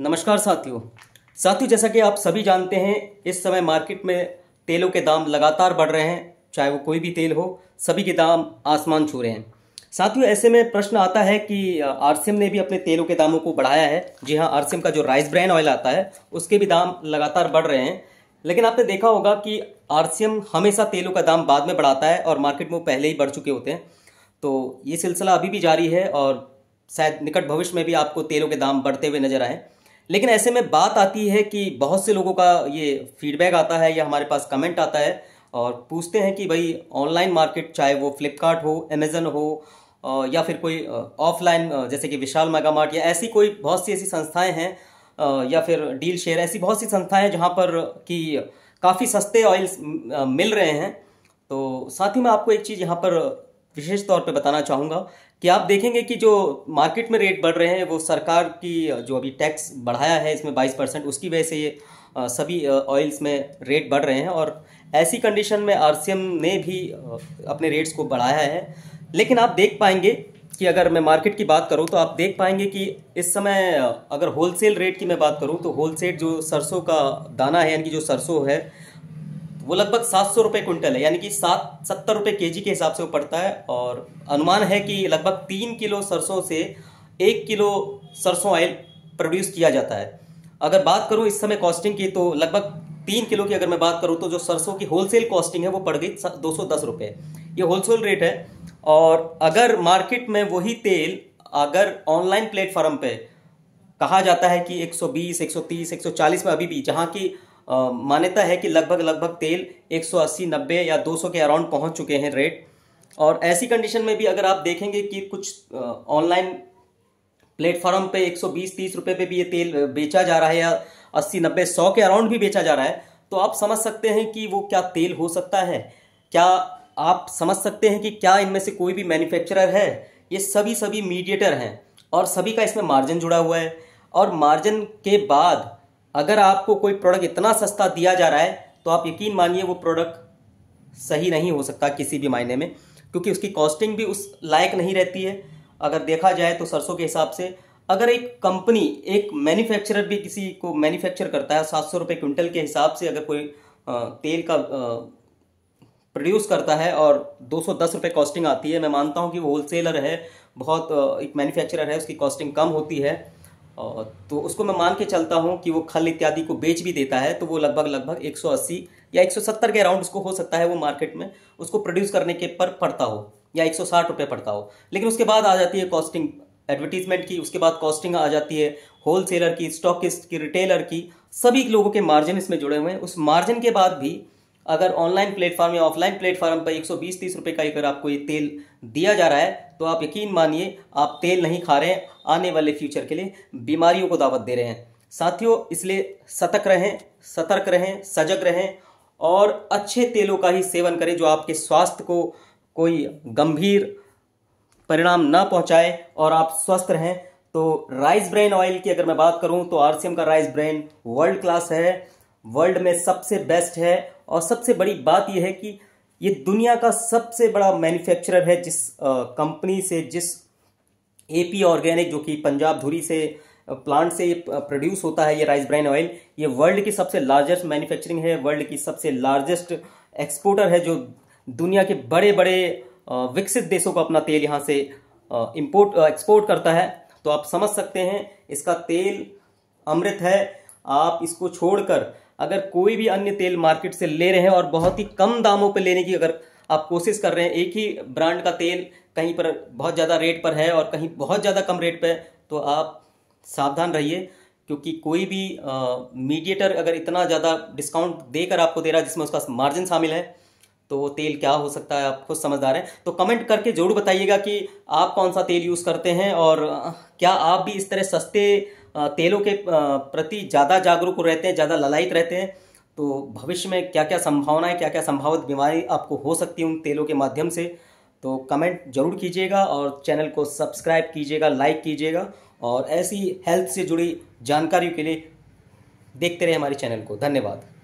नमस्कार साथियों साथियों जैसा कि आप सभी जानते हैं इस समय मार्केट में तेलों के दाम लगातार बढ़ रहे हैं चाहे वो कोई भी तेल हो सभी के दाम आसमान छू रहे हैं साथियों ऐसे में प्रश्न आता है कि आरसीएम ने भी अपने तेलों के दामों को बढ़ाया है जी हाँ आरसीएम का जो राइस ब्रैन ऑयल आता है उसके भी दाम लगातार बढ़ रहे हैं लेकिन आपने देखा होगा कि आरसीएम हमेशा तेलों का दाम बाद में बढ़ाता है और मार्केट में पहले ही बढ़ चुके होते हैं तो ये सिलसिला अभी भी जारी है और शायद निकट भविष्य में भी आपको तेलों के दाम बढ़ते हुए नजर आएँ लेकिन ऐसे में बात आती है कि बहुत से लोगों का ये फीडबैक आता है या हमारे पास कमेंट आता है और पूछते हैं कि भाई ऑनलाइन मार्केट चाहे वो फ्लिपकार्ट हो अमेज़न हो या फिर कोई ऑफलाइन जैसे कि विशाल मेगा मार्ट या ऐसी कोई बहुत सी ऐसी संस्थाएं हैं या फिर डील शेयर ऐसी बहुत सी संस्थाएं हैं जहाँ पर कि काफ़ी सस्ते ऑयल्स मिल रहे हैं तो साथ ही मैं आपको एक चीज़ यहाँ पर विशेष तौर पे बताना चाहूँगा कि आप देखेंगे कि जो मार्केट में रेट बढ़ रहे हैं वो सरकार की जो अभी टैक्स बढ़ाया है इसमें बाईस परसेंट उसकी वजह से ये सभी ऑयल्स में रेट बढ़ रहे हैं और ऐसी कंडीशन में आर ने भी अपने रेट्स को बढ़ाया है लेकिन आप देख पाएंगे कि अगर मैं मार्केट की बात करूं तो आप देख पाएंगे कि इस समय अगर होलसेल रेट की मैं बात करूं तो होलसेल जो सरसों का दाना है यानी कि जो सरसों है वो लगभग सात सौ रुपये क्विंटल है यानी कि सात सत्तर रुपये के के हिसाब से वो पड़ता है और अनुमान है कि लगभग तीन किलो सरसों से एक किलो सरसों ऑयल प्रोड्यूस किया जाता है अगर बात करूँ इस समय कॉस्टिंग की तो लगभग तीन किलो की अगर मैं बात करूँ तो जो सरसों की होलसेल कॉस्टिंग है वो पड़ गई दो सौ दस रुपये ये होलसेल रेट है और अगर मार्केट में वही तेल अगर ऑनलाइन प्लेटफॉर्म पे कहा जाता है कि एक सौ चालीस में अभी भी जहाँ की मान्यता है कि लगभग लगभग तेल 180 90 या 200 के अराउंड पहुंच चुके हैं रेट और ऐसी कंडीशन में भी अगर आप देखेंगे कि कुछ ऑनलाइन प्लेटफॉर्म पे 120 30 रुपए पे भी ये तेल बेचा जा रहा है या 80 90 100 के अराउंड भी बेचा जा रहा है तो आप समझ सकते हैं कि वो क्या तेल हो सकता है क्या आप समझ सकते हैं कि क्या इनमें से कोई भी मैन्युफैक्चरर है ये सभी सभी मीडिएटर हैं और सभी का इसमें मार्जिन जुड़ा हुआ है और मार्जिन के बाद अगर आपको कोई प्रोडक्ट इतना सस्ता दिया जा रहा है तो आप यकीन मानिए वो प्रोडक्ट सही नहीं हो सकता किसी भी मायने में क्योंकि उसकी कॉस्टिंग भी उस लायक नहीं रहती है अगर देखा जाए तो सरसों के हिसाब से अगर एक कंपनी एक मैन्युफैक्चरर भी किसी को मैन्युफैक्चर करता है सात सौ रुपये क्विंटल के हिसाब से अगर कोई तेल का प्रोड्यूस करता है और दो सौ दस रुपये कॉस्टिंग आती है मैं मानता हूँ कि वो होलसेलर है बहुत एक मैन्युफैक्चरर है उसकी कॉस्टिंग कम होती है तो उसको मैं मान के चलता हूँ कि वो खल इत्यादि को बेच भी देता है तो वो लगभग लगभग 180 या 170 के अराउंड उसको हो सकता है वो मार्केट में उसको प्रोड्यूस करने के पर पड़ता हो या एक सौ पड़ता हो लेकिन उसके बाद आ जाती है कॉस्टिंग एडवर्टीजमेंट की उसके बाद कॉस्टिंग आ जाती है होलसेलर की स्टॉकिस्ट की रिटेलर की सभी लोगों के मार्जिन इसमें जुड़े हुए हैं उस मार्जिन के बाद भी अगर ऑनलाइन प्लेटफॉर्म या ऑफलाइन प्लेटफॉर्म पर 120 30 रुपए का अगर आपको ये तेल दिया जा रहा है तो आप यकीन मानिए आप तेल नहीं खा रहे हैं आने वाले फ्यूचर के लिए बीमारियों को दावत दे रहे हैं साथियों इसलिए सतर्क रहें सतर्क रहें सजग रहें और अच्छे तेलों का ही सेवन करें जो आपके स्वास्थ्य को कोई गंभीर परिणाम ना पहुंचाए और आप स्वस्थ रहें तो राइस ब्रेन ऑयल की अगर मैं बात करूं तो आरसीएम का राइस ब्रेन वर्ल्ड क्लास है वर्ल्ड में सबसे बेस्ट है और सबसे बड़ी बात यह है कि ये दुनिया का सबसे बड़ा मैन्युफैक्चरर है जिस कंपनी से जिस एपी ऑर्गेनिक जो कि पंजाब धुरी से प्लांट से प्रोड्यूस होता है ये राइस ब्राइन ऑयल ये वर्ल्ड की सबसे लार्जेस्ट मैन्युफैक्चरिंग है वर्ल्ड की सबसे लार्जेस्ट एक्सपोर्टर है जो दुनिया के बड़े बड़े विकसित देशों को अपना तेल यहाँ से इम्पोर्ट एक्सपोर्ट करता है तो आप समझ सकते हैं इसका तेल अमृत है आप इसको छोड़कर अगर कोई भी अन्य तेल मार्केट से ले रहे हैं और बहुत ही कम दामों पर लेने की अगर आप कोशिश कर रहे हैं एक ही ब्रांड का तेल कहीं पर बहुत ज़्यादा रेट पर है और कहीं बहुत ज़्यादा कम रेट पर है तो आप सावधान रहिए क्योंकि कोई भी मीडिएटर अगर इतना ज़्यादा डिस्काउंट देकर आपको दे रहा है जिसमें उसका मार्जिन शामिल है तो वो तेल क्या हो सकता है आप खुद समझदार हैं तो कमेंट करके ज़रूर बताइएगा कि आप कौन सा तेल यूज़ करते हैं और क्या आप भी इस तरह सस्ते तेलों के प्रति ज़्यादा जागरूक रहते हैं ज़्यादा ललायित रहते हैं तो भविष्य में क्या क्या संभावनाएं क्या क्या संभावित बीमारी आपको हो सकती है उन तेलों के माध्यम से तो कमेंट जरूर कीजिएगा और चैनल को सब्सक्राइब कीजिएगा लाइक कीजिएगा और ऐसी हेल्थ से जुड़ी जानकारियों के लिए देखते रहे हमारे चैनल को धन्यवाद